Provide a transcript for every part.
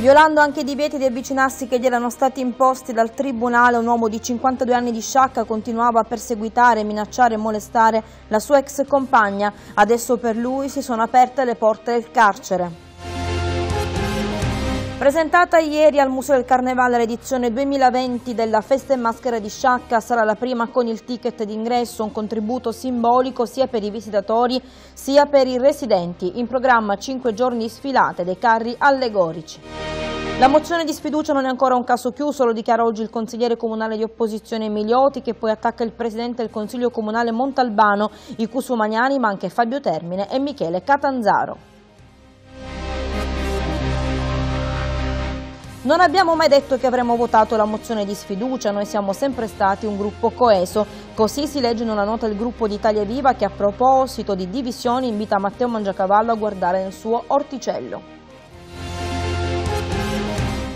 Violando anche i divieti di avvicinarsi che gli erano stati imposti dal tribunale, un uomo di 52 anni di sciacca continuava a perseguitare, minacciare e molestare la sua ex compagna. Adesso per lui si sono aperte le porte del carcere. Presentata ieri al Museo del Carnevale l'edizione 2020 della Festa in Maschera di Sciacca sarà la prima con il ticket d'ingresso, un contributo simbolico sia per i visitatori sia per i residenti. In programma 5 giorni sfilate dei carri allegorici. La mozione di sfiducia non è ancora un caso chiuso, lo dichiara oggi il consigliere comunale di opposizione Emilioti che poi attacca il presidente del consiglio comunale Montalbano, i Cusumaniani ma anche Fabio Termine e Michele Catanzaro. Non abbiamo mai detto che avremmo votato la mozione di sfiducia, noi siamo sempre stati un gruppo coeso. Così si legge in una nota il gruppo di Italia Viva che a proposito di divisioni invita Matteo Mangiacavallo a guardare nel suo orticello.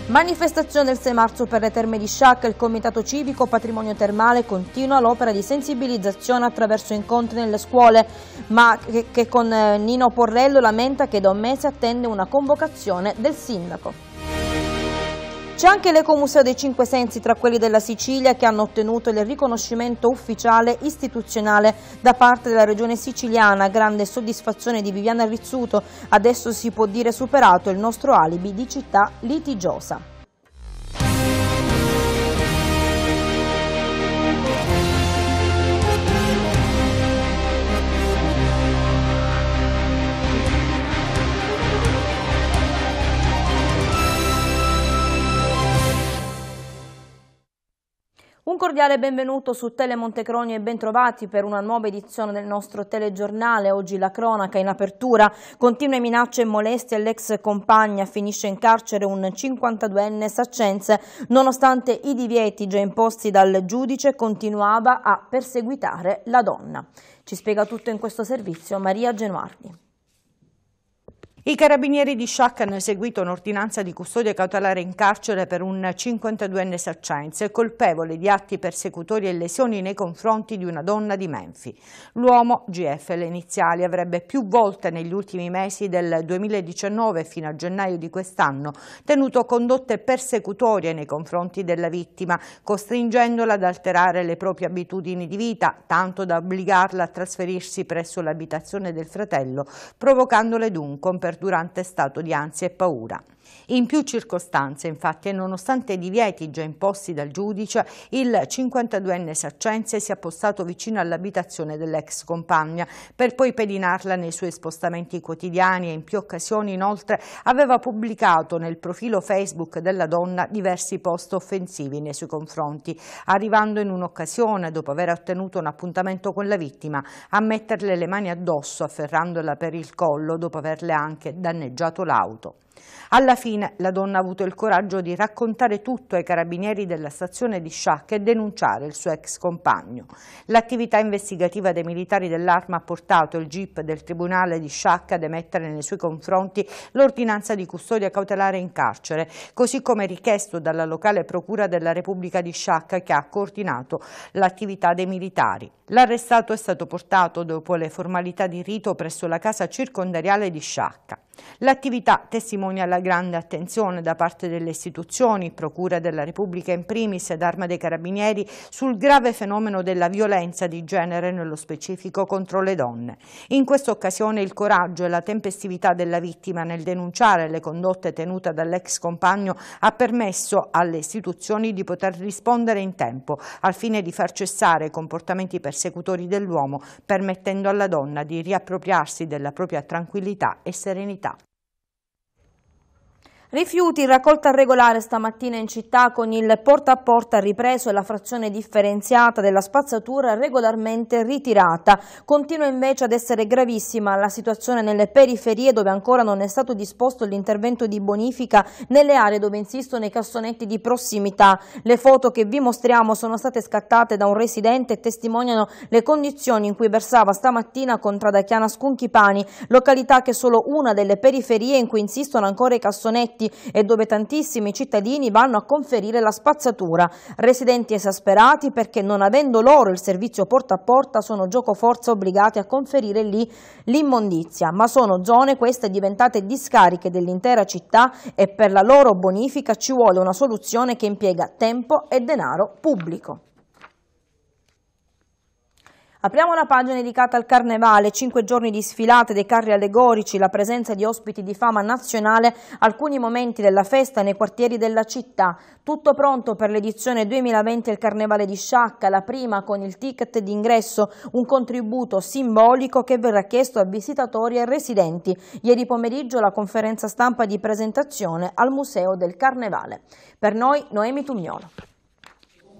Manifestazione del 6 marzo per le terme di Sciacca, il Comitato Civico Patrimonio Termale continua l'opera di sensibilizzazione attraverso incontri nelle scuole, ma che, che con eh, Nino Porrello lamenta che da un mese attende una convocazione del sindaco. C'è anche l'Ecomuseo dei Cinque Sensi tra quelli della Sicilia che hanno ottenuto il riconoscimento ufficiale istituzionale da parte della regione siciliana. Grande soddisfazione di Viviana Rizzuto. Adesso si può dire superato il nostro alibi di città litigiosa. Un cordiale benvenuto su Tele Montecronio e bentrovati per una nuova edizione del nostro telegiornale. Oggi la cronaca in apertura. Continue minacce e molestie all'ex compagna. Finisce in carcere un 52enne saccense. Nonostante i divieti già imposti dal giudice, continuava a perseguitare la donna. Ci spiega tutto in questo servizio Maria Genuardi. I carabinieri di Sciacca hanno eseguito un'ordinanza di custodia cautelare in carcere per un 52enne saccense colpevole di atti persecutori e lesioni nei confronti di una donna di Menfi. L'uomo, GF le iniziali, avrebbe più volte negli ultimi mesi del 2019 fino a gennaio di quest'anno tenuto condotte persecutorie nei confronti della vittima, costringendola ad alterare le proprie abitudini di vita, tanto da obbligarla a trasferirsi presso l'abitazione del fratello, provocandole dunque un perseguimento perdurante stato di ansia e paura. In più circostanze, infatti, e nonostante i divieti già imposti dal giudice, il 52enne Saccenze si è appostato vicino all'abitazione dell'ex compagna per poi pedinarla nei suoi spostamenti quotidiani e in più occasioni inoltre aveva pubblicato nel profilo Facebook della donna diversi post offensivi nei suoi confronti, arrivando in un'occasione, dopo aver ottenuto un appuntamento con la vittima, a metterle le mani addosso afferrandola per il collo dopo averle anche danneggiato l'auto. Alla fine la donna ha avuto il coraggio di raccontare tutto ai carabinieri della stazione di Sciacca e denunciare il suo ex compagno. L'attività investigativa dei militari dell'arma ha portato il GIP del Tribunale di Sciacca ad emettere nei suoi confronti l'ordinanza di custodia cautelare in carcere, così come richiesto dalla locale procura della Repubblica di Sciacca che ha coordinato l'attività dei militari. L'arrestato è stato portato dopo le formalità di rito presso la casa circondariale di Sciacca. L'attività testimonia la grande attenzione da parte delle istituzioni, Procura della Repubblica in primis ed Arma dei Carabinieri, sul grave fenomeno della violenza di genere, nello specifico contro le donne. In questa occasione il coraggio e la tempestività della vittima nel denunciare le condotte tenute dall'ex compagno ha permesso alle istituzioni di poter rispondere in tempo, al fine di far cessare i comportamenti persecutori dell'uomo, permettendo alla donna di riappropriarsi della propria tranquillità e serenità Rifiuti, raccolta regolare stamattina in città con il porta a porta ripreso e la frazione differenziata della spazzatura regolarmente ritirata. Continua invece ad essere gravissima la situazione nelle periferie dove ancora non è stato disposto l'intervento di bonifica nelle aree dove insistono i cassonetti di prossimità. Le foto che vi mostriamo sono state scattate da un residente e testimoniano le condizioni in cui versava stamattina con Tradachiana Scunchipani, località che è solo una delle periferie in cui insistono ancora i cassonetti rifiuti e dove tantissimi cittadini vanno a conferire la spazzatura. Residenti esasperati perché non avendo loro il servizio porta a porta sono giocoforza obbligati a conferire lì l'immondizia, ma sono zone queste diventate discariche dell'intera città e per la loro bonifica ci vuole una soluzione che impiega tempo e denaro pubblico. Apriamo una pagina dedicata al carnevale, 5 giorni di sfilate dei carri allegorici, la presenza di ospiti di fama nazionale, alcuni momenti della festa nei quartieri della città. Tutto pronto per l'edizione 2020 del Carnevale di Sciacca, la prima con il ticket d'ingresso, un contributo simbolico che verrà chiesto a visitatori e residenti. Ieri pomeriggio la conferenza stampa di presentazione al Museo del Carnevale. Per noi Noemi Tugnolo.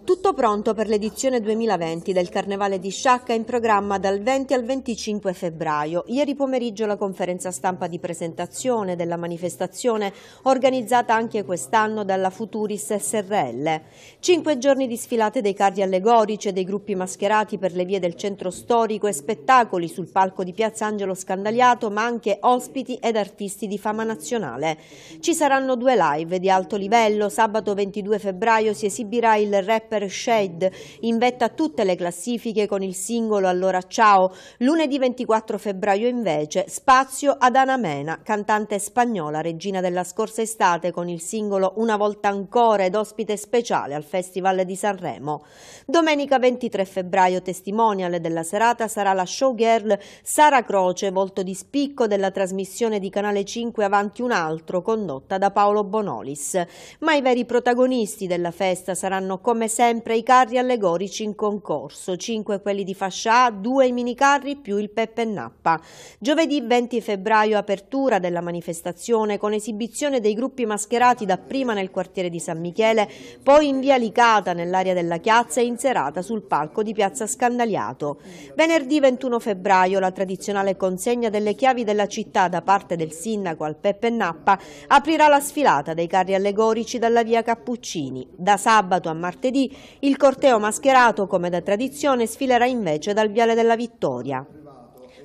Tutto pronto per l'edizione 2020 del Carnevale di Sciacca in programma dal 20 al 25 febbraio. Ieri pomeriggio la conferenza stampa di presentazione della manifestazione organizzata anche quest'anno dalla Futuris SRL. Cinque giorni di sfilate dei carri allegorici e dei gruppi mascherati per le vie del centro storico e spettacoli sul palco di Piazza Angelo Scandagliato ma anche ospiti ed artisti di fama nazionale. Ci saranno due live di alto livello. Sabato 22 febbraio si esibirà il rapper per Shade, in vetta a tutte le classifiche con il singolo Allora Ciao. Lunedì 24 febbraio invece spazio ad Ana Mena, cantante spagnola, regina della scorsa estate con il singolo Una volta ancora ed ospite speciale al Festival di Sanremo. Domenica 23 febbraio testimonial della serata sarà la showgirl Sara Croce, volto di spicco della trasmissione di Canale 5 Avanti un altro condotta da Paolo Bonolis. Ma i veri protagonisti della festa saranno come sempre sempre i carri allegorici in concorso, 5 quelli di fascia A, 2 i minicarri più il Peppe Nappa. Giovedì 20 febbraio apertura della manifestazione con esibizione dei gruppi mascherati dapprima nel quartiere di San Michele, poi in via Licata nell'area della Chiazza e in serata sul palco di Piazza Scandaliato. Venerdì 21 febbraio la tradizionale consegna delle chiavi della città da parte del sindaco al Peppe Nappa aprirà la sfilata dei carri allegorici dalla via Cappuccini. Da sabato a martedì il corteo mascherato, come da tradizione, sfilerà invece dal Viale della Vittoria.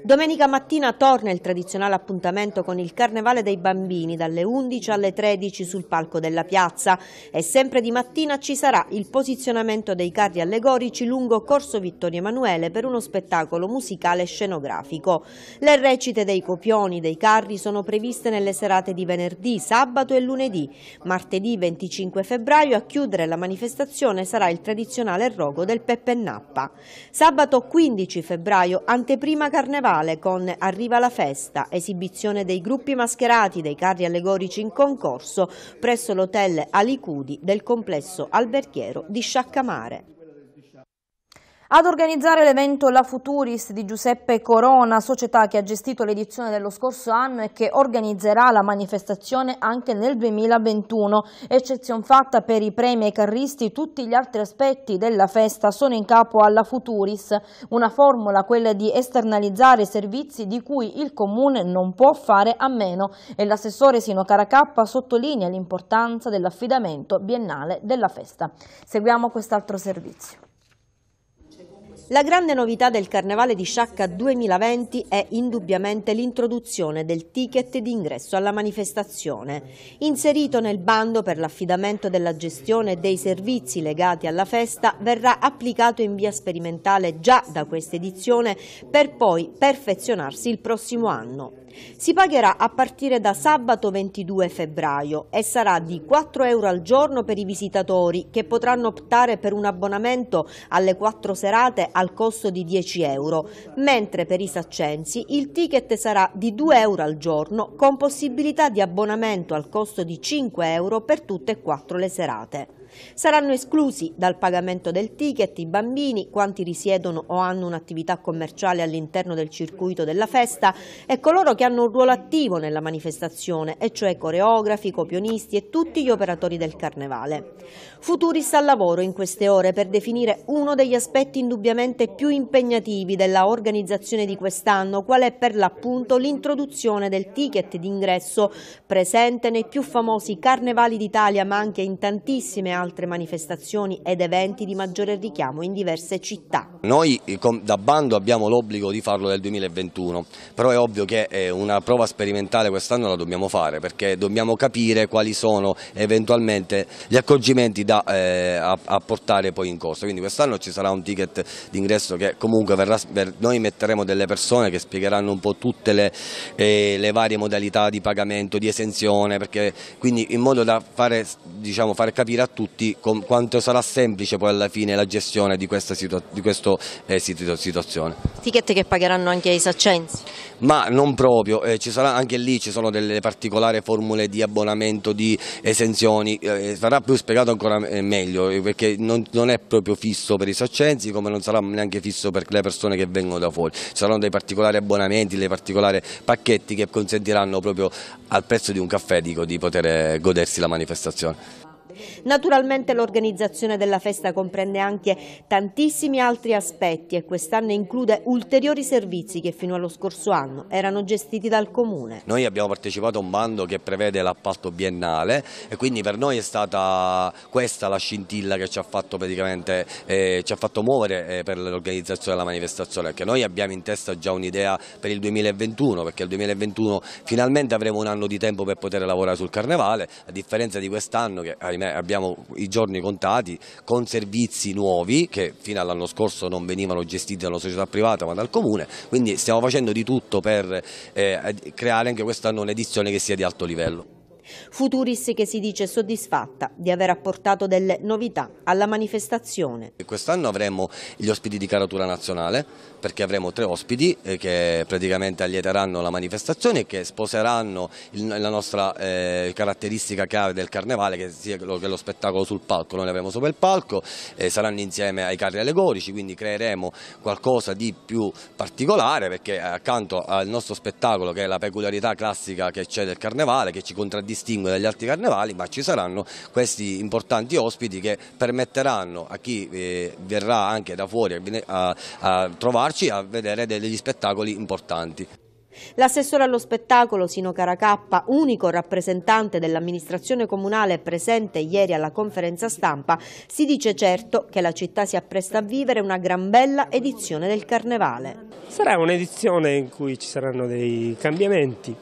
Domenica mattina torna il tradizionale appuntamento con il Carnevale dei Bambini dalle 11 alle 13 sul palco della piazza e sempre di mattina ci sarà il posizionamento dei carri allegorici lungo Corso Vittorio Emanuele per uno spettacolo musicale scenografico. Le recite dei copioni dei carri sono previste nelle serate di venerdì, sabato e lunedì. Martedì 25 febbraio a chiudere la manifestazione sarà il tradizionale rogo del Peppe Nappa. Sabato 15 febbraio anteprima Carnevale Carnevale con Arriva la festa, esibizione dei gruppi mascherati dei carri allegorici in concorso presso l'hotel Alicudi del complesso alberghiero di Sciaccamare. Ad organizzare l'evento La Futuris di Giuseppe Corona, società che ha gestito l'edizione dello scorso anno e che organizzerà la manifestazione anche nel 2021. Eccezion fatta per i premi ai carristi, tutti gli altri aspetti della festa sono in capo alla Futuris, una formula quella di esternalizzare servizi di cui il Comune non può fare a meno e l'assessore Sino Caracappa sottolinea l'importanza dell'affidamento biennale della festa. Seguiamo quest'altro servizio. La grande novità del Carnevale di Sciacca 2020 è indubbiamente l'introduzione del ticket di ingresso alla manifestazione, inserito nel bando per l'affidamento della gestione dei servizi legati alla festa verrà applicato in via sperimentale già da questa edizione per poi perfezionarsi il prossimo anno. Si pagherà a partire da sabato 22 febbraio e sarà di 4 euro al giorno per i visitatori che potranno optare per un abbonamento alle 4 serate al costo di 10 euro, mentre per i saccensi il ticket sarà di 2 euro al giorno con possibilità di abbonamento al costo di 5 euro per tutte e quattro le serate. Saranno esclusi dal pagamento del ticket i bambini, quanti risiedono o hanno un'attività commerciale all'interno del circuito della festa e coloro che hanno un ruolo attivo nella manifestazione, e cioè coreografi, copionisti e tutti gli operatori del carnevale. Futuris al lavoro in queste ore per definire uno degli aspetti indubbiamente più impegnativi della organizzazione di quest'anno, qual è per l'appunto l'introduzione del ticket d'ingresso presente nei più famosi carnevali d'Italia ma anche in tantissime altre altre manifestazioni ed eventi di maggiore richiamo in diverse città. Noi eh, da bando abbiamo l'obbligo di farlo nel 2021, però è ovvio che eh, una prova sperimentale quest'anno la dobbiamo fare perché dobbiamo capire quali sono eventualmente gli accorgimenti da eh, a, portare poi in corso. Quindi quest'anno ci sarà un ticket d'ingresso che comunque verrà, noi metteremo delle persone che spiegheranno un po' tutte le, eh, le varie modalità di pagamento, di esenzione, perché, quindi in modo da fare, diciamo, far capire a tutti tutti com, quanto sarà semplice poi alla fine la gestione di questa, situa di questo, eh, situ situazione. Etichette che pagheranno anche i saccensi? Ma non proprio, eh, sarà, anche lì ci sono delle particolari formule di abbonamento, di esenzioni, eh, sarà più spiegato ancora eh, meglio eh, perché non, non, è proprio fisso per i saccensi come non sarà neanche fisso per le persone che vengono da fuori, ci saranno dei particolari abbonamenti, dei particolari pacchetti che consentiranno proprio al prezzo di un caffè dico, di poter eh, godersi la manifestazione. Naturalmente l'organizzazione della festa comprende anche tantissimi altri aspetti e quest'anno include ulteriori servizi che fino allo scorso anno erano gestiti dal Comune. Noi abbiamo partecipato a un bando che prevede l'appalto biennale e quindi per noi è stata questa la scintilla che ci ha fatto, eh, ci ha fatto muovere eh, per l'organizzazione della manifestazione perché noi abbiamo in testa già un'idea per il 2021 perché il 2021 finalmente avremo un anno di tempo per poter lavorare sul Carnevale a differenza di quest'anno che ahimè ne abbiamo i giorni contati con servizi nuovi che fino all'anno scorso non venivano gestiti dalla società privata ma dal comune, quindi stiamo facendo di tutto per eh, creare anche quest'anno un'edizione che sia di alto livello. Futuris che si dice soddisfatta di aver apportato delle novità alla manifestazione. Quest'anno avremo gli ospiti di caratura nazionale perché avremo tre ospiti eh, che praticamente allieteranno la manifestazione e che sposeranno la nostra eh, caratteristica chiave del carnevale che sia lo, spettacolo sul palco, noi l'avremo sopra il palco, eh, saranno insieme ai carri allegorici, quindi creeremo qualcosa di più particolare perché accanto al nostro spettacolo che è la peculiarità classica che c'è del carnevale, che ci contraddistingue dagli altri carnevali, ma ci saranno questi importanti ospiti che permetteranno a chi verrà anche da fuori a, a, a trovarsi portarci a vedere degli spettacoli importanti. L'assessore allo spettacolo Sino Caracappa, unico rappresentante dell'amministrazione comunale presente ieri alla conferenza stampa, si dice certo che la città si appresta a vivere una gran bella edizione del Carnevale. Sarà un'edizione in cui ci saranno dei cambiamenti,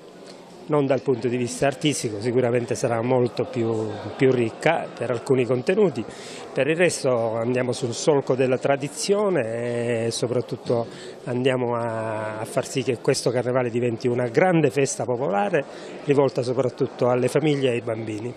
non dal punto di vista artistico, sicuramente sarà molto più, più ricca per alcuni contenuti, per il resto andiamo sul solco della tradizione e soprattutto andiamo a, a far sì che questo carnevale diventi una grande festa popolare rivolta soprattutto alle famiglie e ai bambini.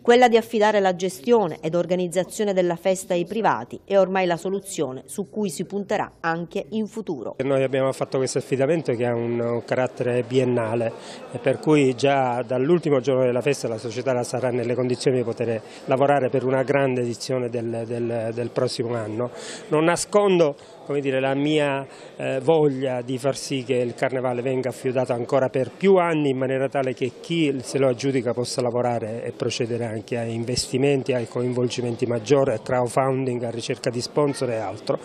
Quella di affidare la gestione ed organizzazione della festa ai privati è ormai la soluzione su cui si punterà anche in futuro. Noi abbiamo fatto questo affidamento che ha un carattere biennale, per cui già dall'ultimo giorno della festa la società sarà nelle condizioni di poter lavorare per una grande edizione del, del, del prossimo anno. Non nascondo dire, la mia eh, voglia di far sì che il carnevale venga affidato ancora per più anni in maniera tale che chi se lo aggiudica possa lavorare e procedere anche a investimenti, ai coinvolgimenti maggiori, a crowdfunding, a ricerca di sponsor e altro.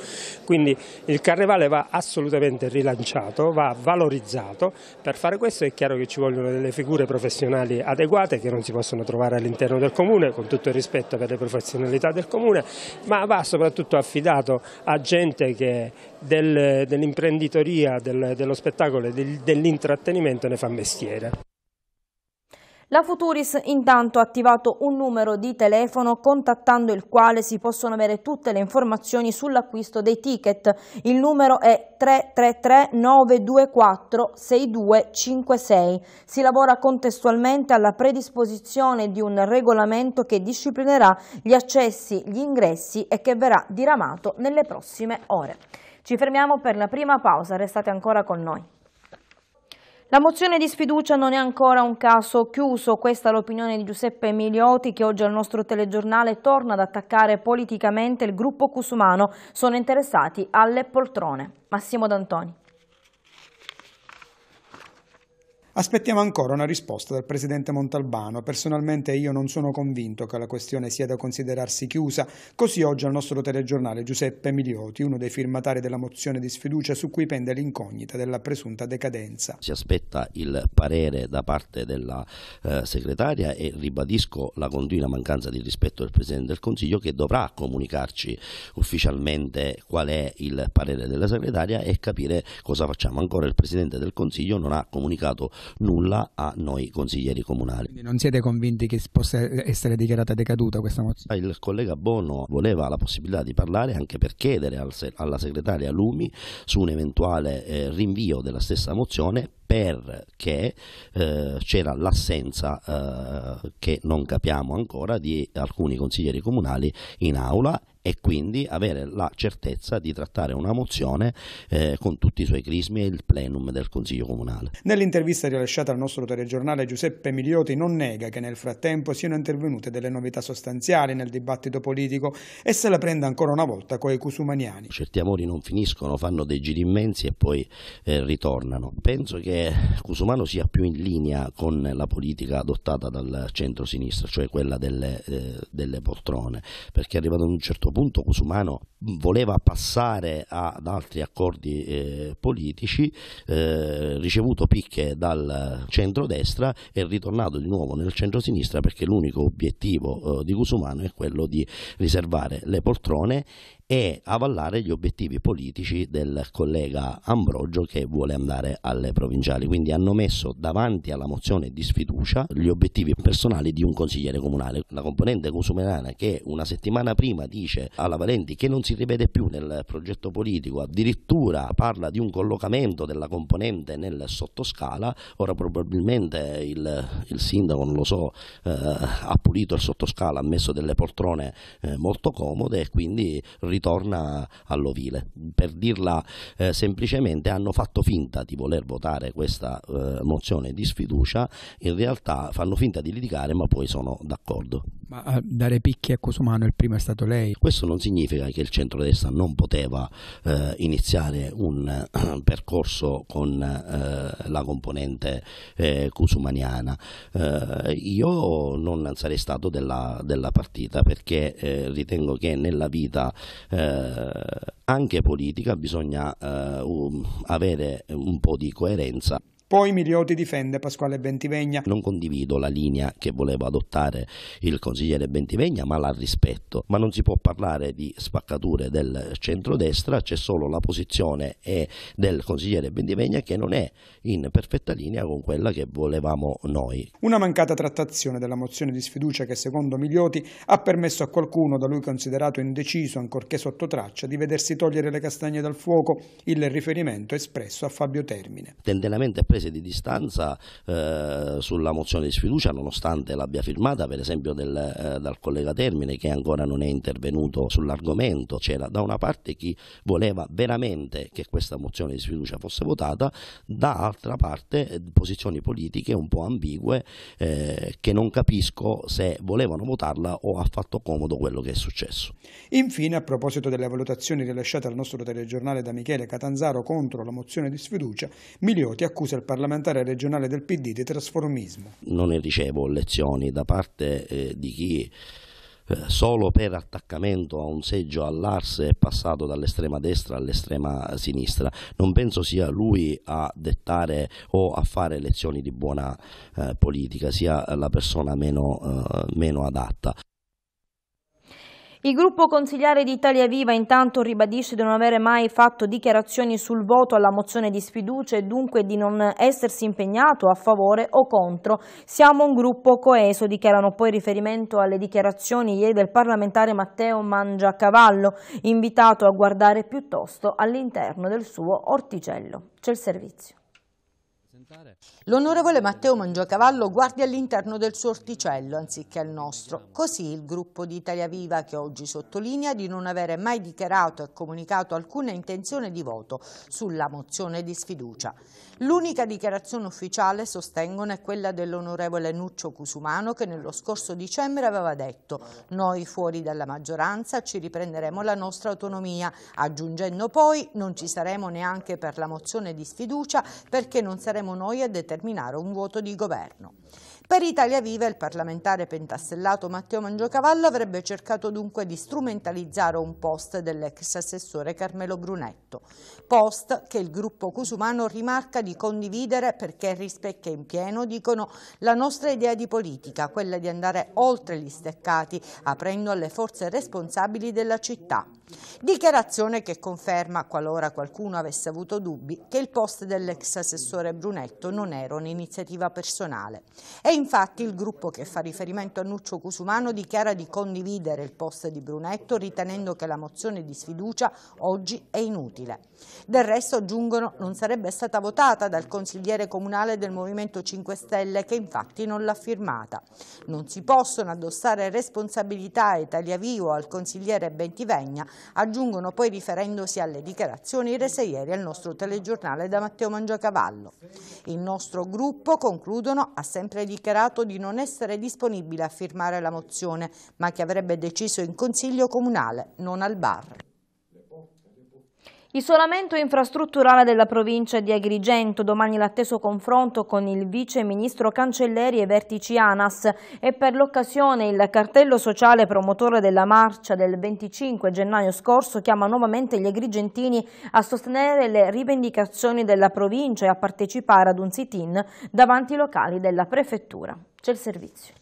Quindi il carnevale va assolutamente rilanciato, va valorizzato. Per fare questo è chiaro che ci vogliono delle figure professionali adeguate che non si possono trovare all'interno del comune, con tutto il rispetto per le professionalità del comune, ma va soprattutto affidato a gente che del, dell'imprenditoria, del, dello spettacolo e del, dell'intrattenimento ne fa mestiere. La Futuris intanto ha attivato un numero di telefono contattando il quale si possono avere tutte le informazioni sull'acquisto dei ticket. Il numero è 333 924 6256. Si lavora contestualmente alla predisposizione di un regolamento che disciplinerà gli accessi, gli ingressi e che verrà diramato nelle prossime ore. Ci fermiamo per la prima pausa, restate ancora con noi. La mozione di sfiducia non è ancora un caso chiuso, questa è l'opinione di Giuseppe Emilioti che oggi al nostro telegiornale torna ad attaccare politicamente il gruppo Cusumano, sono interessati alle poltrone. Massimo D'Antoni. Aspettiamo ancora una risposta dal presidente Montalbano. Personalmente io non sono convinto che la questione sia da considerarsi chiusa. Così oggi al nostro telegiornale Giuseppe Milioti, uno dei firmatari della mozione di sfiducia su cui pende l'incognita della presunta decadenza. Si aspetta il parere da parte della eh, segretaria e ribadisco la continua mancanza di rispetto del presidente del Consiglio che dovrà comunicarci ufficialmente qual è il parere della segretaria e capire cosa facciamo. Ancora il presidente del Consiglio non ha comunicato nulla a noi consiglieri comunali. Quindi non siete convinti che possa essere dichiarata decaduta questa mozione? Ah, il collega Bono voleva la possibilità di parlare anche per chiedere al, alla segretaria Lumi su un eventuale eh, rinvio della stessa mozione perché eh, c'era l'assenza eh, che non capiamo ancora di alcuni consiglieri comunali in aula e quindi avere la certezza di trattare una mozione eh, con tutti i suoi crismi e il plenum del Consiglio Comunale. Nell'intervista rilasciata al nostro telegiornale Giuseppe Milioti non nega che nel frattempo siano intervenute delle novità sostanziali nel dibattito politico e se la prende ancora una volta coi cusumaniani. Certi amori non finiscono, fanno dei giri immensi e poi eh, ritornano. Penso che Cusumano sia più in linea con la politica adottata dal centro-sinistra, cioè quella delle, eh, delle poltrone, perché è arrivato ad un certo certo punto Cusumano voleva passare ad altri accordi eh, politici, eh, ricevuto picche dal centrodestra e ritornato di nuovo nel centrosinistra perché l'unico obiettivo eh, di Cusumano è quello di riservare le poltrone e avallare gli obiettivi politici del collega Ambrogio che vuole andare alle provinciali. Quindi hanno messo davanti alla mozione di sfiducia gli obiettivi personali di un consigliere comunale. La componente consumerana che una settimana prima dice alla Valenti che non si rivede più nel progetto politico, addirittura parla di un collocamento della componente nel sottoscala, ora probabilmente il, il sindaco, non lo so, eh, ha pulito il sottoscala, ha messo delle poltrone eh, molto comode e quindi ritorna all'ovile. Per dirla eh, semplicemente, hanno fatto finta di voler votare questa eh, mozione di sfiducia, in realtà fanno finta di litigare, ma poi sono d'accordo. Ma eh, dare picchi a Cosumano il primo è stato lei. Questo non significa che il centrodestra non poteva eh, iniziare un eh, percorso con eh, la componente cusumaniana. io non sarei stato della, della partita perché ritengo che nella vita eh, anche politica, bisogna eh, avere un po' di coerenza. Poi Milioti difende Pasquale Bentivegna. Non condivido la linea che voleva adottare il consigliere Bentivegna, ma la rispetto. Ma non si può parlare di spaccature del centrodestra, c'è solo la posizione del consigliere Bentivegna che non è in perfetta linea con quella che volevamo noi. Una mancata trattazione della mozione di sfiducia che secondo Milioti ha permesso a qualcuno da lui considerato indeciso, ancorché sotto traccia, di vedersi togliere le castagne dal fuoco. Il riferimento espresso a Fabio Termine. Tendenamente preso prese di distanza eh, sulla mozione di sfiducia nonostante l'abbia firmata per esempio del, eh, dal collega Termine che ancora non è intervenuto sull'argomento, c'era da una parte chi voleva veramente che questa mozione di sfiducia fosse votata, dall'altra parte eh, posizioni politiche un po' ambigue eh, che non capisco se volevano votarla o ha fatto comodo quello che è successo. Infine a proposito delle valutazioni rilasciate al nostro telegiornale da Michele Catanzaro contro la mozione di sfiducia, Milioti accusa il parlamentare regionale del PD di trasformismo. Non ricevo lezioni da parte eh, di chi eh, solo per attaccamento a un seggio all'arse è passato dall'estrema destra all'estrema sinistra. Non penso sia lui a dettare o a fare lezioni di buona eh, politica, sia la persona meno, eh, meno adatta. Il gruppo consigliare di Italia Viva intanto ribadisce di non avere mai fatto dichiarazioni sul voto alla mozione di sfiducia e dunque di non essersi impegnato a favore o contro. Siamo un gruppo coeso, dichiarano poi riferimento alle dichiarazioni ieri del parlamentare Matteo Mangiacavallo, invitato a guardare piuttosto all'interno del suo orticello. C'è il servizio. L'onorevole Matteo Mangiacavallo guardi all'interno del suo orticello anziché al nostro. Così il gruppo di Italia Viva che oggi sottolinea di non avere mai dichiarato e comunicato alcuna intenzione di voto sulla mozione di sfiducia. L'unica dichiarazione ufficiale, sostengono, è quella dell'onorevole Nuccio Cusumano che nello scorso dicembre aveva detto «Noi fuori dalla maggioranza ci riprenderemo la nostra autonomia», aggiungendo poi «Non ci saremo neanche per la mozione di sfiducia perché non saremo noi noi a determinare un voto di governo. Per Italia Viva il parlamentare pentastellato Matteo Mangiocavallo avrebbe cercato dunque di strumentalizzare un post dell'ex assessore Carmelo Brunetto. Post che il gruppo Cusumano rimarca di condividere perché rispecchia in pieno, dicono, la nostra idea di politica, quella di andare oltre gli steccati, aprendo alle forze responsabili della città. Dichiarazione che conferma, qualora qualcuno avesse avuto dubbi, che il post dell'ex assessore Brunetto non era un'iniziativa personale. E infatti il gruppo che fa riferimento a Nuccio Cusumano dichiara di condividere il post di Brunetto ritenendo che la mozione di sfiducia oggi è inutile. Del resto, aggiungono, non sarebbe stata votata dal consigliere comunale del Movimento 5 Stelle che infatti non l'ha firmata. Non si possono addossare responsabilità a Italia Vivo al consigliere Bentivegna, aggiungono poi riferendosi alle dichiarazioni rese ieri al nostro telegiornale da Matteo Mangiacavallo. Il nostro gruppo, concludono, ha sempre dichiarato di non essere disponibile a firmare la mozione, ma che avrebbe deciso in Consiglio Comunale, non al bar. Isolamento infrastrutturale della provincia di Agrigento, domani l'atteso confronto con il vice ministro Cancelleri e vertici ANAS e per l'occasione il cartello sociale promotore della marcia del 25 gennaio scorso chiama nuovamente gli agrigentini a sostenere le rivendicazioni della provincia e a partecipare ad un sit-in davanti i locali della prefettura. C'è il servizio.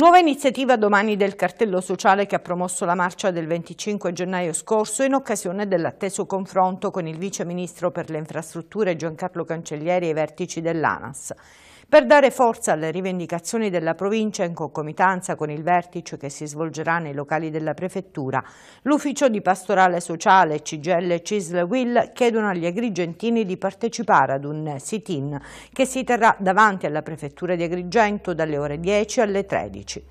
Nuova iniziativa domani del cartello sociale che ha promosso la marcia del 25 gennaio scorso in occasione dell'atteso confronto con il vice ministro per le infrastrutture Giancarlo Cancellieri ai vertici dell'ANAS. Per dare forza alle rivendicazioni della provincia in concomitanza con il vertice che si svolgerà nei locali della prefettura, l'ufficio di pastorale sociale Cigelle e Will chiedono agli agrigentini di partecipare ad un sit-in che si terrà davanti alla prefettura di Agrigento dalle ore 10 alle 13.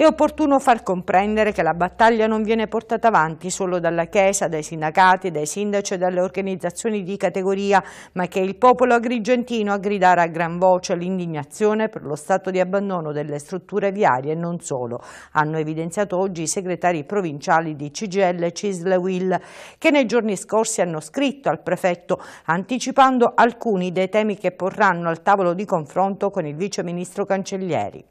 È opportuno far comprendere che la battaglia non viene portata avanti solo dalla Chiesa, dai sindacati, dai sindaci e dalle organizzazioni di categoria, ma che il popolo agrigentino a gridare a gran voce l'indignazione per lo stato di abbandono delle strutture viarie e non solo. Hanno evidenziato oggi i segretari provinciali di CGL e CISL Will, che nei giorni scorsi hanno scritto al prefetto anticipando alcuni dei temi che porranno al tavolo di confronto con il vice ministro Cancellieri.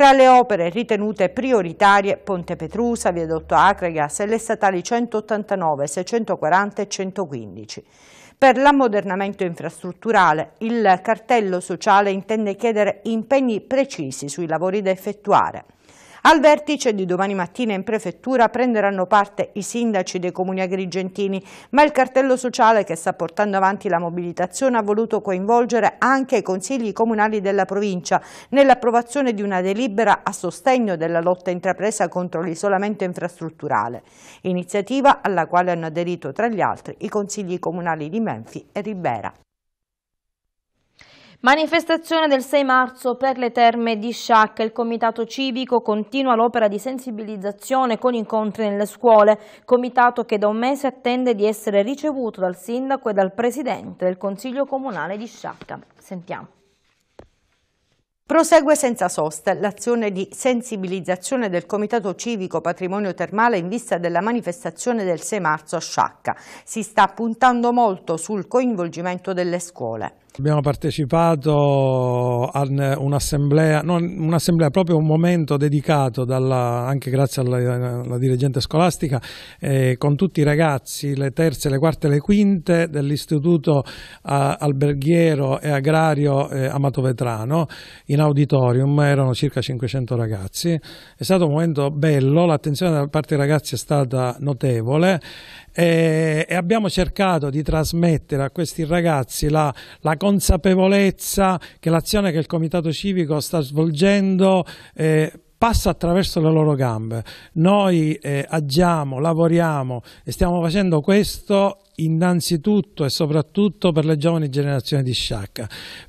Tra le opere ritenute prioritarie Ponte Petrusa, Via Dotto Acregas e le statali 189, 640 e 115. Per l'ammodernamento infrastrutturale il cartello sociale intende chiedere impegni precisi sui lavori da effettuare. Al vertice di domani mattina in prefettura prenderanno parte i sindaci dei comuni agrigentini, ma il cartello sociale che sta portando avanti la mobilitazione ha voluto coinvolgere anche i consigli comunali della provincia nell'approvazione di una delibera a sostegno della lotta intrapresa contro l'isolamento infrastrutturale, iniziativa alla quale hanno aderito tra gli altri i consigli comunali di Menfi e Ribera. Manifestazione del 6 marzo per le terme di Sciacca. Il Comitato Civico continua l'opera di sensibilizzazione con incontri nelle scuole, comitato che da un mese attende di essere ricevuto dal Sindaco e dal Presidente del Consiglio Comunale di Sciacca. Sentiamo. Prosegue senza soste l'azione di sensibilizzazione del Comitato Civico Patrimonio Termale in vista della manifestazione del 6 marzo a Sciacca. Si sta puntando molto sul coinvolgimento delle scuole. Abbiamo partecipato a un'assemblea, non un'assemblea proprio un momento dedicato dalla, anche grazie alla, alla dirigente scolastica eh, con tutti i ragazzi, le terze, le quarte e le quinte dell'istituto eh, alberghiero e agrario eh, Amato Vetrano in auditorium, erano circa 500 ragazzi. È stato un momento bello, l'attenzione da parte dei ragazzi è stata notevole e, eh, e abbiamo cercato di trasmettere a questi ragazzi la, la consapevolezza che l'azione che il Comitato Civico sta svolgendo eh, passa attraverso le loro gambe. Noi eh, agiamo, lavoriamo e stiamo facendo questo innanzitutto e soprattutto per le giovani generazioni di Sciacca,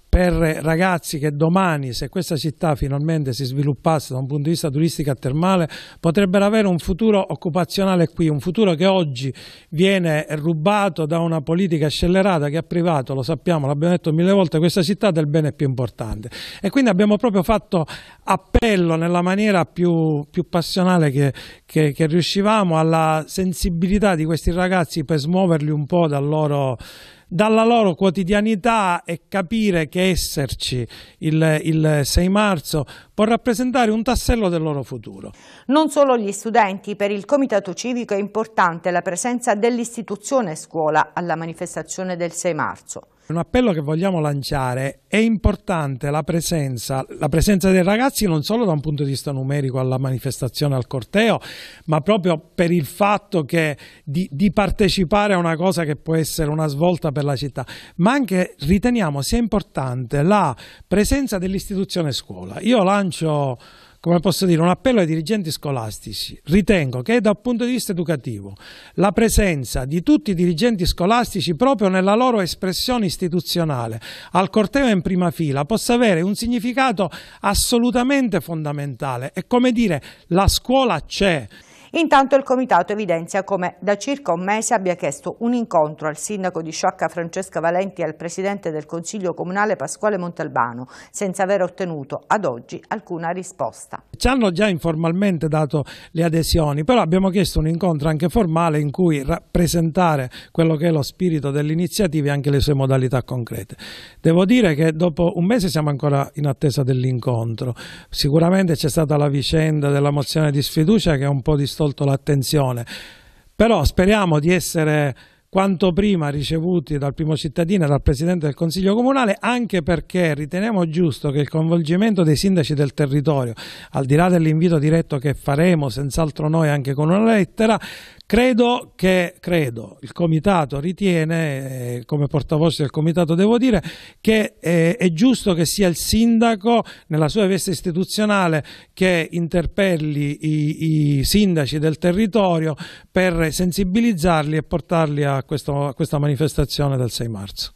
per ragazzi che domani, se questa città finalmente si sviluppasse da un punto di vista turistico e termale, potrebbero avere un futuro occupazionale qui, un futuro che oggi viene rubato da una politica scellerata che ha privato, lo sappiamo, l'abbiamo detto mille volte, questa città del bene più importante. E quindi abbiamo proprio fatto appello nella maniera più, più passionale che, che, che riuscivamo alla sensibilità di questi ragazzi per smuoverli un po' dal loro dalla loro quotidianità e capire che esserci il, il 6 marzo può rappresentare un tassello del loro futuro. Non solo gli studenti, per il Comitato Civico è importante la presenza dell'istituzione scuola alla manifestazione del 6 marzo. Un appello che vogliamo lanciare è importante la presenza, la presenza dei ragazzi non solo da un punto di vista numerico alla manifestazione, al corteo, ma proprio per il fatto che di, di partecipare a una cosa che può essere una svolta per la città, ma anche riteniamo sia importante la presenza dell'istituzione scuola. Io lancio come posso dire, un appello ai dirigenti scolastici. Ritengo che dal punto di vista educativo la presenza di tutti i dirigenti scolastici proprio nella loro espressione istituzionale al corteo in prima fila possa avere un significato assolutamente fondamentale. È come dire la scuola c'è. Intanto il Comitato evidenzia come da circa un mese abbia chiesto un incontro al sindaco di Sciocca Francesca Valenti e al presidente del Consiglio Comunale Pasquale Montalbano, senza aver ottenuto ad oggi alcuna risposta. Ci hanno già informalmente dato le adesioni, però abbiamo chiesto un incontro anche formale in cui rappresentare quello che è lo spirito dell'iniziativa e anche le sue modalità concrete. Devo dire che dopo un mese siamo ancora in attesa dell'incontro. Sicuramente c'è stata la vicenda della mozione di sfiducia che è un po' distorta distolto l'attenzione. Però speriamo di essere quanto prima ricevuti dal primo cittadino e dal Presidente del Consiglio Comunale, anche perché riteniamo giusto che il coinvolgimento dei sindaci del territorio, al di là dell'invito diretto che faremo senz'altro noi anche con una lettera, credo che credo, il Comitato ritiene, eh, come portavoce del Comitato devo dire, che eh, è giusto che sia il sindaco nella sua veste istituzionale che interpelli i, i sindaci del territorio per sensibilizzarli e portarli a a, questo, a questa manifestazione del 6 marzo.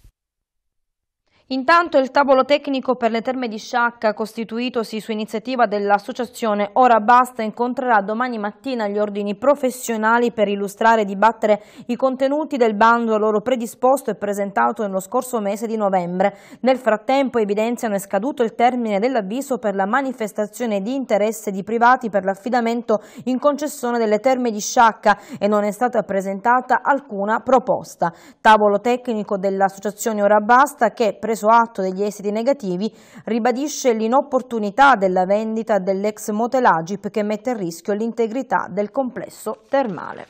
Intanto il tavolo tecnico per le terme di Sciacca, costituitosi su iniziativa dell'associazione Ora Basta, incontrerà domani mattina gli ordini professionali per illustrare e dibattere i contenuti del bando loro predisposto e presentato nello scorso mese di novembre. Nel frattempo evidenziano è scaduto il termine dell'avviso per la manifestazione di interesse di privati per l'affidamento in concessione delle terme di Sciacca e non è stata presentata alcuna proposta. Tavolo tecnico dell'associazione Ora Basta che presumibilmente preso atto degli esiti negativi, ribadisce l'inopportunità della vendita dell'ex motel Agip che mette a rischio l'integrità del complesso termale.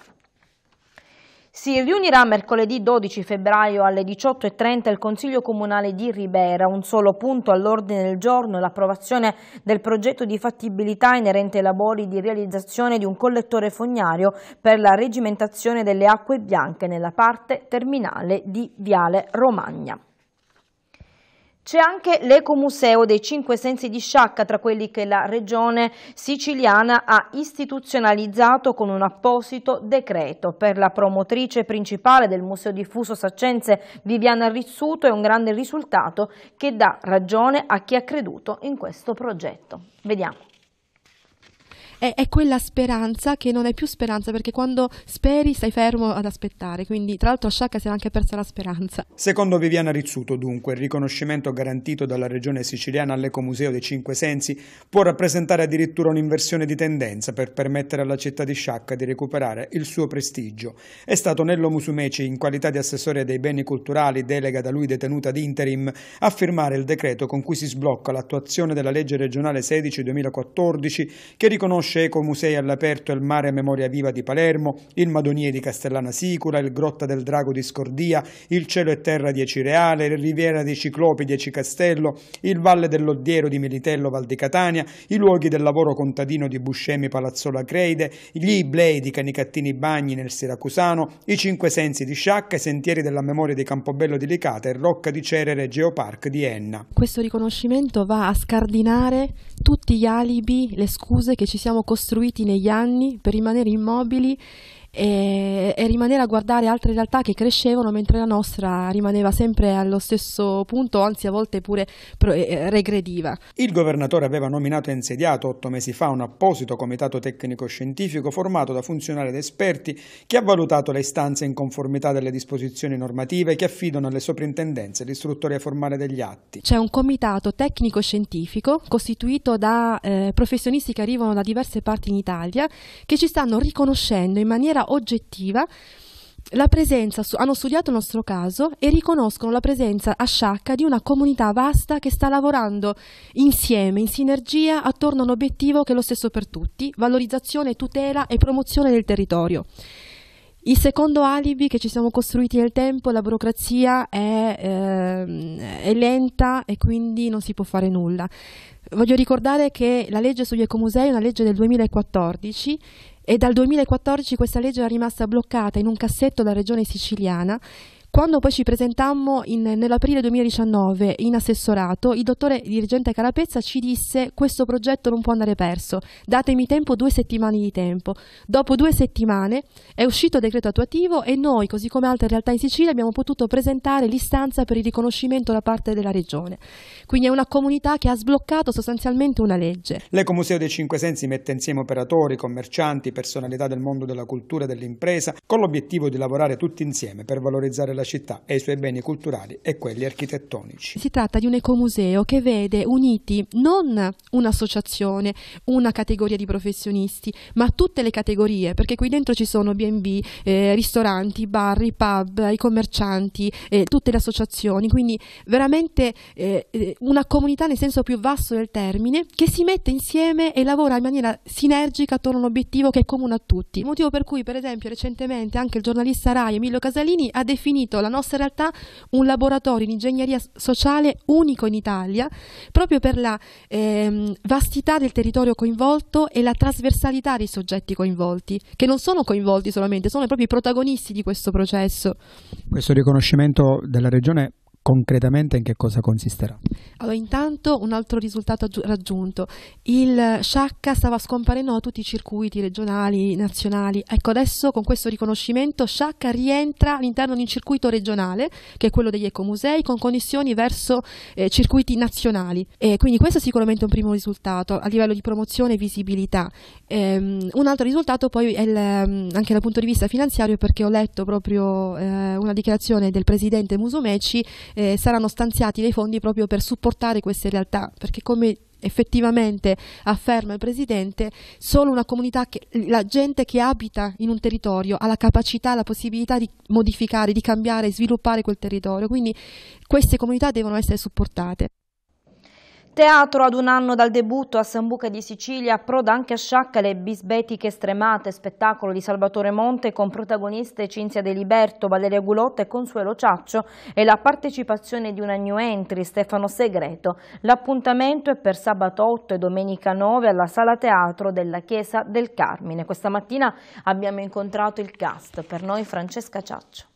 Si riunirà mercoledì 12 febbraio alle 18.30 il Consiglio Comunale di Ribera. Un solo punto all'ordine del giorno l'approvazione del progetto di fattibilità inerente ai lavori di realizzazione di un collettore fognario per la regimentazione delle acque bianche nella parte terminale di Viale Romagna. C'è anche l'ecomuseo dei cinque sensi di sciacca tra quelli che la regione siciliana ha istituzionalizzato con un apposito decreto. Per la promotrice principale del Museo Diffuso saccense Viviana Rizzuto è un grande risultato che dà ragione a chi ha creduto in questo progetto. Vediamo è, è, quella speranza che non è più speranza perché quando speri stai fermo ad aspettare. Quindi, tra l'altro, a Sciacca si è anche persa la speranza. Secondo Viviana Rizzuto, dunque, il riconoscimento garantito dalla regione siciliana all'Ecomuseo dei Cinque Sensi può rappresentare addirittura un'inversione di tendenza per permettere alla città di Sciacca di recuperare il suo prestigio. È stato Nello Musumeci, in qualità di assessore dei beni culturali, delega da lui detenuta ad interim, a firmare il decreto con cui si sblocca l'attuazione della legge regionale 16-2014 che riconosce Cieco, musei all'aperto, il mare a memoria viva di Palermo, il Madonier di Castellana Sicula, il Grotta del Drago di Scordia, il Cielo e Terra di Ecireale, il Riviera dei Ciclopi di Ecicastello, il Valle dell'Oddiero di Militello Val di Catania, i luoghi del lavoro contadino di Buscemi Palazzola Creide, gli Iblei di Canicattini Bagni nel Siracusano, i Cinque Sensi di Sciacca, i Sentieri della Memoria di Campobello di Licata e Rocca di Cerere Geopark di Enna. Questo riconoscimento va a scardinare tutti gli alibi, le scuse che ci siamo siamo costruiti negli anni per rimanere immobili e, e, rimanere a guardare altre realtà che crescevano mentre la nostra rimaneva sempre allo stesso punto, anzi a volte pure eh, regrediva. Il governatore aveva nominato e insediato otto mesi fa un apposito comitato tecnico-scientifico formato da funzionari ed esperti che ha valutato le istanze in conformità delle disposizioni normative che affidano alle soprintendenze l'istruttoria formale degli atti. C'è un comitato tecnico-scientifico costituito da eh, professionisti che arrivano da diverse parti in Italia che ci stanno riconoscendo in maniera oggettiva la presenza, hanno studiato il nostro caso e riconoscono la presenza a Sciacca di una comunità vasta che sta lavorando insieme, in sinergia, attorno a un obiettivo che è lo stesso per tutti, valorizzazione, tutela e promozione del territorio. Il secondo alibi che ci siamo costruiti nel tempo, la burocrazia è, eh, è lenta e quindi non si può fare nulla. Voglio ricordare che la legge sugli ecomusei è una legge del 2014 e dal 2014 questa legge era rimasta bloccata in un cassetto dalla regione siciliana quando poi ci presentammo in, nell'aprile 2019 in assessorato, il dottore dirigente Carapezza ci disse questo progetto non può andare perso, datemi tempo due settimane di tempo. Dopo due settimane è uscito il decreto attuativo e noi, così come altre realtà in Sicilia, abbiamo potuto presentare l'istanza per il riconoscimento da parte della Regione. Quindi è una comunità che ha sbloccato sostanzialmente una legge. L'Ecomuseo dei Cinque Sensi mette insieme operatori, commercianti, personalità del mondo della cultura e dell'impresa con l'obiettivo di lavorare tutti insieme per valorizzare la la città e i suoi beni culturali e quelli architettonici. Si tratta di un ecomuseo che vede uniti non un'associazione, una categoria di professionisti, ma tutte le categorie, perché qui dentro ci sono B&B, eh, ristoranti, bar, i pub, i commercianti, eh, tutte le associazioni, quindi veramente eh, eh, una comunità nel senso più vasto del termine che si mette insieme e lavora in maniera sinergica attorno a un obiettivo che è comune a tutti. Motivo per cui, per esempio, recentemente anche il giornalista Rai Emilio Casalini ha definito costituito la nostra realtà un laboratorio in ingegneria sociale unico in Italia, proprio per la ehm, vastità del territorio coinvolto e la trasversalità dei soggetti coinvolti, che non sono coinvolti solamente, sono proprio i protagonisti di questo processo. Questo riconoscimento della Regione concretamente in che cosa consisterà? Allora, intanto un altro risultato raggiunto. Il Sciacca stava scomparendo da tutti i circuiti regionali, nazionali. Ecco, adesso con questo riconoscimento Sciacca rientra all'interno di un circuito regionale, che è quello degli ecomusei, con connessioni verso eh, circuiti nazionali. E quindi questo è sicuramente un primo risultato a livello di promozione e visibilità. Ehm, un altro risultato poi il, ehm, anche dal punto di vista finanziario, perché ho letto proprio eh, una dichiarazione del presidente Musumeci eh, saranno stanziati dei fondi proprio per supportare queste realtà, perché come effettivamente afferma il Presidente, solo una comunità, che, la gente che abita in un territorio ha la capacità, la possibilità di modificare, di cambiare, sviluppare quel territorio, quindi queste comunità devono essere supportate. Teatro ad un anno dal debutto a Sambuca di Sicilia, approda anche a Sciacca le bisbetiche stremate, spettacolo di Salvatore Monte con protagoniste Cinzia De Liberto, Valeria Gulotta e Consuelo Ciaccio e la partecipazione di una new entry Stefano Segreto. L'appuntamento è per sabato 8 e domenica 9 alla Sala Teatro della Chiesa del Carmine. Questa mattina abbiamo incontrato il cast, per noi Francesca Ciaccio.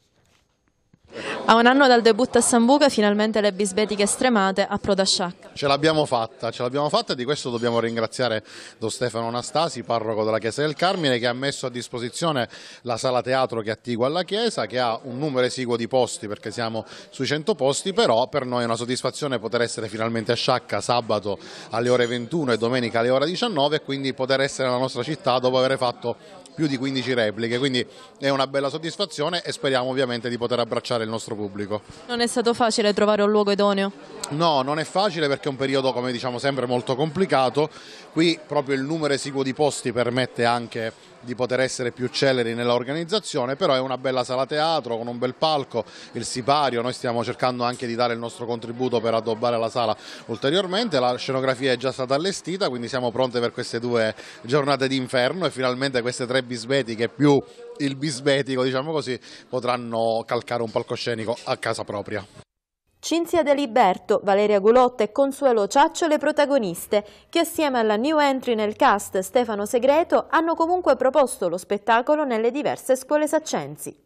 A un anno dal debutto a Sambuca, finalmente le bisbetiche stremate a Proda Sciacca. Ce l'abbiamo fatta, ce l'abbiamo fatta e di questo dobbiamo ringraziare Don Stefano Anastasi, parroco della Chiesa del Carmine, che ha messo a disposizione la sala teatro che è attigua alla Chiesa, che ha un numero esiguo di posti perché siamo sui 100 posti, però per noi è una soddisfazione poter essere finalmente a Sciacca sabato alle ore 21 e domenica alle ore 19 e quindi poter essere nella nostra città dopo aver fatto più di 15 repliche, quindi è una bella soddisfazione e speriamo ovviamente di poter abbracciare il nostro pubblico. Non è stato facile trovare un luogo idoneo? No, non è facile perché è un periodo come diciamo sempre molto complicato, qui proprio il numero esiguo di posti permette anche di poter essere più celeri nell'organizzazione, però è una bella sala teatro con un bel palco, il sipario, noi stiamo cercando anche di dare il nostro contributo per addobbare la sala ulteriormente, la scenografia è già stata allestita, quindi siamo pronte per queste due giornate d'inferno e finalmente queste tre bisbetiche più il bisbetico, diciamo così, potranno calcare un palcoscenico a casa propria. Cinzia Deliberto, Valeria Gulotta e Consuelo Ciaccio le protagoniste, che assieme alla new entry nel cast Stefano Segreto hanno comunque proposto lo spettacolo nelle diverse scuole saccensi.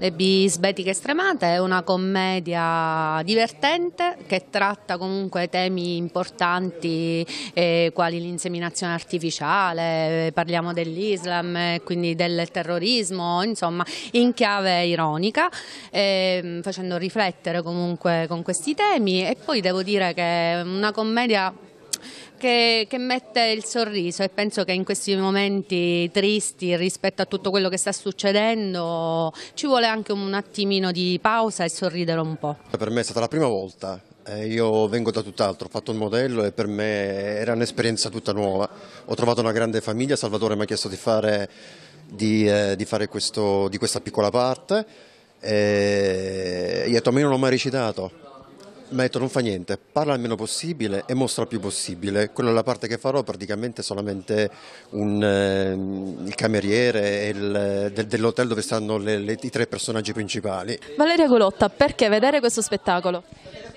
Le Bisbetica estremate è una commedia divertente che tratta comunque temi importanti eh, quali l'inseminazione artificiale, eh, parliamo dell'Islam, eh, quindi del terrorismo, insomma in chiave ironica, ehm, facendo riflettere comunque con questi temi e poi devo dire che è una commedia che, che, mette il sorriso e penso che in questi momenti tristi rispetto a tutto quello che sta succedendo ci vuole anche un attimino di pausa e sorridere un po'. Per me è stata la prima volta, eh, io vengo da tutt'altro, ho fatto il modello e per me era un'esperienza tutta nuova. Ho trovato una grande famiglia, Salvatore mi ha chiesto di fare, di, eh, di fare questo, di questa piccola parte e eh, gli ho non ho mai recitato mi ha non fa niente, parla il meno possibile e mostra il più possibile. Quella è la parte che farò praticamente solamente un, eh, il cameriere del, dell'hotel dove stanno le, le, i tre personaggi principali. Valeria Golotta, perché vedere questo spettacolo?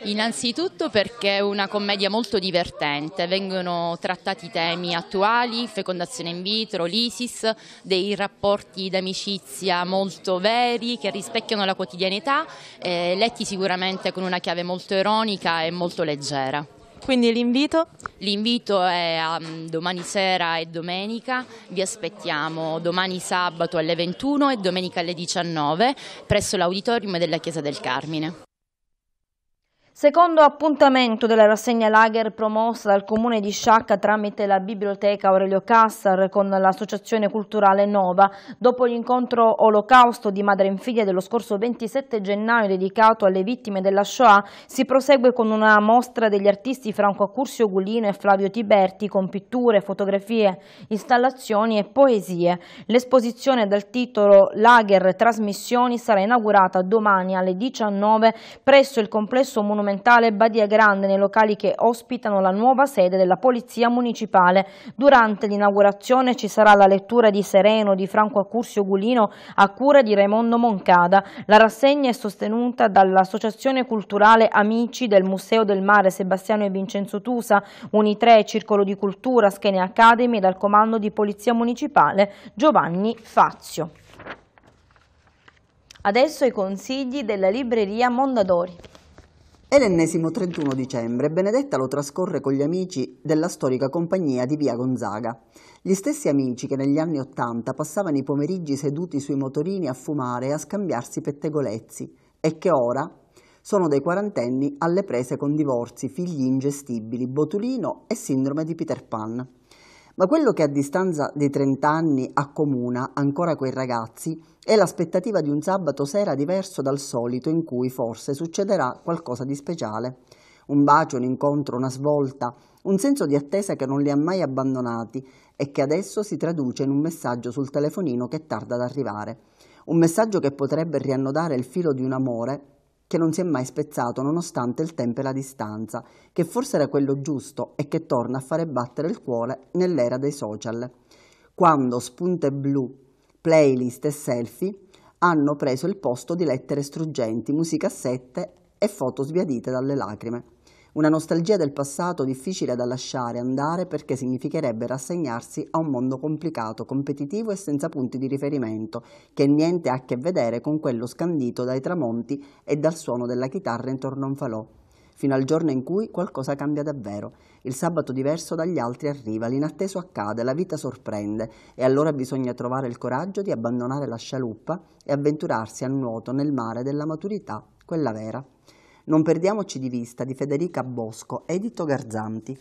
Innanzitutto perché è una commedia molto divertente, vengono trattati temi attuali, fecondazione in vitro, l'ISIS, dei rapporti d'amicizia molto veri che rispecchiano la quotidianità, eh, letti sicuramente con una chiave molto eroica Veronica è molto leggera. Quindi l'invito? L'invito è a mm, domani sera e domenica, vi aspettiamo domani sabato alle 21 e domenica alle 19 presso l'auditorium della Chiesa del Carmine. Secondo appuntamento della rassegna Lager promossa dal comune di Sciacca tramite la biblioteca Aurelio Cassar con l'associazione culturale Nova, dopo l'incontro Olocausto di madre e figlia dello scorso 27 gennaio dedicato alle vittime della Shoah, si prosegue con una mostra degli artisti Franco Accursio Gulino e Flavio Tiberti con pitture, fotografie, installazioni e poesie. L'esposizione dal titolo Lager Trasmissioni sarà inaugurata domani alle 19 presso il complesso monumentale monumentale Badia Grande nei locali che ospitano la nuova sede della Polizia Municipale. Durante l'inaugurazione ci sarà la lettura di Sereno di Franco Accursio Gulino a cura di Raimondo Moncada. La rassegna è sostenuta dall'Associazione Culturale Amici del Museo del Mare Sebastiano e Vincenzo Tusa, Unitre, Circolo di Cultura, Schene Academy e dal Comando di Polizia Municipale Giovanni Fazio. Adesso i consigli della libreria Mondadori. È l'ennesimo 31 dicembre e Benedetta lo trascorre con gli amici della storica compagnia di Via Gonzaga. Gli stessi amici che negli anni Ottanta passavano i pomeriggi seduti sui motorini a fumare e a scambiarsi pettegolezzi e che ora sono dei quarantenni alle prese con divorzi, figli ingestibili, botulino e sindrome di Peter Pan. Ma quello che a distanza dei 30 anni accomuna ancora quei ragazzi è l'aspettativa di un sabato sera diverso dal solito in cui forse succederà qualcosa di speciale. Un bacio, un incontro, una svolta, un senso di attesa che non li ha mai abbandonati e che adesso si traduce in un messaggio sul telefonino che tarda ad arrivare. Un messaggio che potrebbe riannodare il filo di un amore che non si è mai spezzato nonostante il tempo e la distanza, che forse era quello giusto e che torna a fare battere il cuore nell'era dei social, quando spunte blu, playlist e selfie hanno preso il posto di lettere struggenti, musicassette e foto sbiadite dalle lacrime. Una nostalgia del passato difficile da lasciare andare perché significherebbe rassegnarsi a un mondo complicato, competitivo e senza punti di riferimento, che niente ha a che vedere con quello scandito dai tramonti e dal suono della chitarra intorno a un falò fino al giorno in cui qualcosa cambia davvero. Il sabato diverso dagli altri arriva, l'inatteso accade, la vita sorprende e allora bisogna trovare il coraggio di abbandonare la scialuppa e avventurarsi a nuoto nel mare della maturità, quella vera. Non perdiamoci di vista di Federica Bosco, edito Garzanti.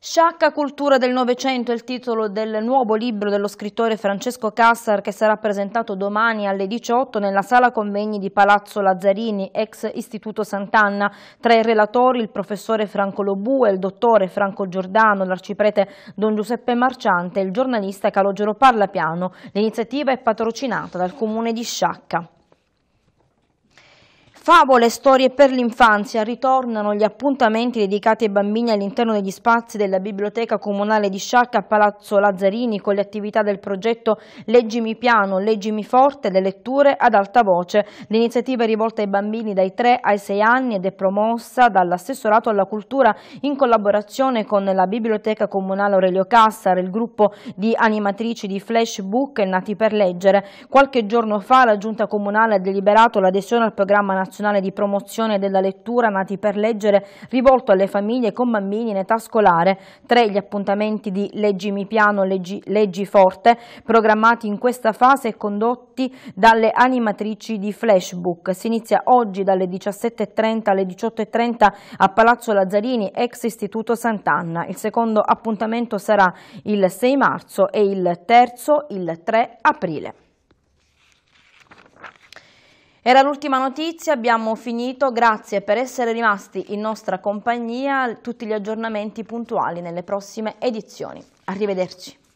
Sciacca cultura del Novecento è il titolo del nuovo libro dello scrittore Francesco Cassar che sarà presentato domani alle 18 nella sala convegni di Palazzo Lazzarini, ex Istituto Sant'Anna. Tra i relatori il professore Franco Lobue, il dottore Franco Giordano, l'arciprete Don Giuseppe Marciante e il giornalista Calogero Parlapiano. L'iniziativa è patrocinata dal comune di Sciacca. Favole e storie per l'infanzia, ritornano gli appuntamenti dedicati ai bambini all'interno degli spazi della Biblioteca Comunale di Sciacca a Palazzo Lazzarini con le attività del progetto Leggimi Piano, Leggimi Forte, le letture ad alta voce. L'iniziativa è rivolta ai bambini dai 3 ai 6 anni ed è promossa dall'assessorato alla cultura in collaborazione con la Biblioteca Comunale Aurelio Cassar, il gruppo di animatrici di Flashbook Nati per Leggere. Qualche giorno fa la Giunta Comunale ha deliberato l'adesione al programma nazionale nazionale di promozione della lettura Nati per leggere rivolto alle famiglie con bambini in età scolare. Tre gli appuntamenti di Leggimi Piano, Leggi, Leggi Forte, programmati in questa fase e condotti dalle animatrici di Flashbook. Si inizia oggi dalle 17.30 alle 18.30 a Palazzo Lazzarini, ex Istituto Sant'Anna. Il secondo appuntamento sarà il 6 marzo e il terzo il 3 aprile. Era l'ultima notizia, abbiamo finito, grazie per essere rimasti in nostra compagnia, tutti gli aggiornamenti puntuali nelle prossime edizioni. Arrivederci.